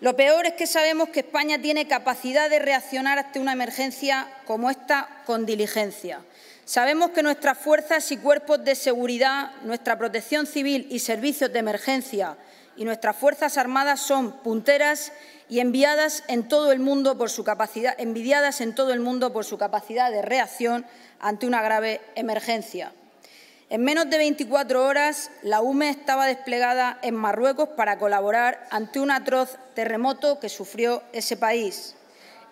Lo peor es que sabemos que España tiene capacidad de reaccionar ante una emergencia como esta con diligencia. Sabemos que nuestras fuerzas y cuerpos de seguridad, nuestra protección civil y servicios de emergencia y nuestras Fuerzas Armadas son punteras y enviadas en todo el mundo por su capacidad, envidiadas en todo el mundo por su capacidad de reacción ante una grave emergencia. En menos de 24 horas, la UME estaba desplegada en Marruecos para colaborar ante un atroz terremoto que sufrió ese país.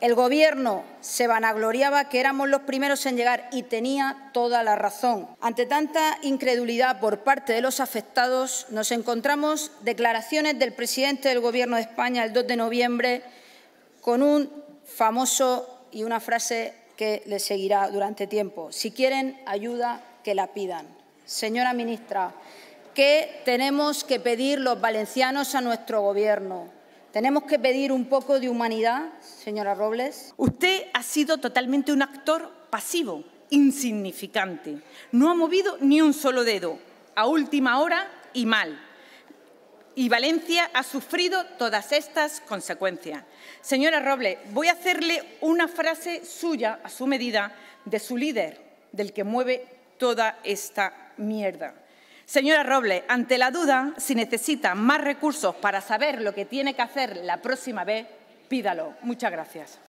El Gobierno se vanagloriaba que éramos los primeros en llegar y tenía toda la razón. Ante tanta incredulidad por parte de los afectados, nos encontramos declaraciones del presidente del Gobierno de España el 2 de noviembre con un famoso y una frase que le seguirá durante tiempo. Si quieren ayuda, que la pidan señora ministra, ¿qué tenemos que pedir los valencianos a nuestro Gobierno. Tenemos que pedir un poco de humanidad, señora Robles. Usted ha sido totalmente un actor pasivo, insignificante. No ha movido ni un solo dedo, a última hora y mal. Y Valencia ha sufrido todas estas consecuencias. Señora Robles, voy a hacerle una frase suya, a su medida, de su líder, del que mueve toda esta mierda. Señora Robles, ante la duda, si necesita más recursos para saber lo que tiene que hacer la próxima vez, pídalo. Muchas gracias.